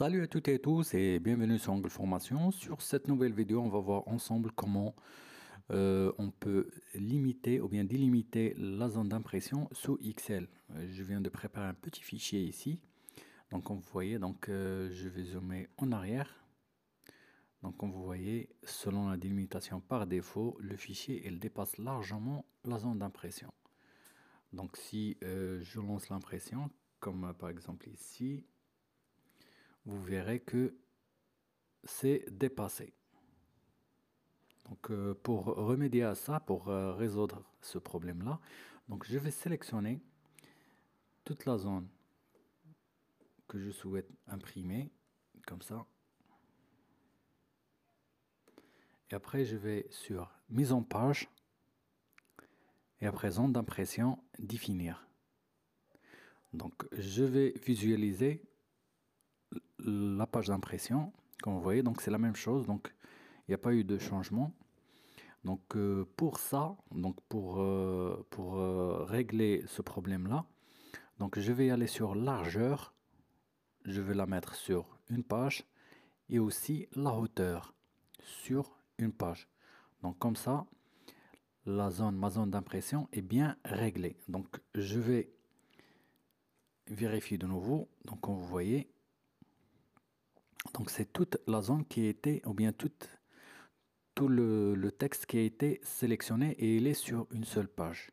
Salut à toutes et tous et bienvenue sur Angle Formation. Sur cette nouvelle vidéo, on va voir ensemble comment euh, on peut limiter ou bien délimiter la zone d'impression sous Excel. Je viens de préparer un petit fichier ici. Donc comme vous voyez, donc, euh, je vais zoomer en arrière. Donc comme vous voyez, selon la délimitation par défaut, le fichier il dépasse largement la zone d'impression. Donc si euh, je lance l'impression, comme par exemple ici, vous verrez que c'est dépassé. Donc euh, pour remédier à ça, pour euh, résoudre ce problème-là, donc je vais sélectionner toute la zone que je souhaite imprimer, comme ça. Et après, je vais sur mise en page et à présent d'impression définir. Donc je vais visualiser la page d'impression, comme vous voyez, donc c'est la même chose, donc il n'y a pas eu de changement. Donc euh, pour ça, donc pour, euh, pour euh, régler ce problème-là, donc je vais aller sur largeur, je vais la mettre sur une page et aussi la hauteur sur une page. Donc comme ça, la zone, ma zone d'impression est bien réglée. Donc je vais vérifier de nouveau. Donc comme vous voyez, donc c'est toute la zone qui a été, ou bien tout le, texte qui a été sélectionné et il est sur une seule page.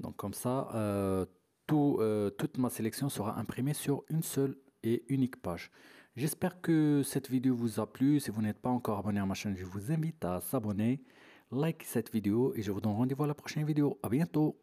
Donc comme ça, euh, tout, euh, toute ma sélection sera imprimée sur une seule et unique page. J'espère que cette vidéo vous a plu. Si vous n'êtes pas encore abonné à ma chaîne, je vous invite à s'abonner, like cette vidéo et je vous donne rendez-vous à la prochaine vidéo. À bientôt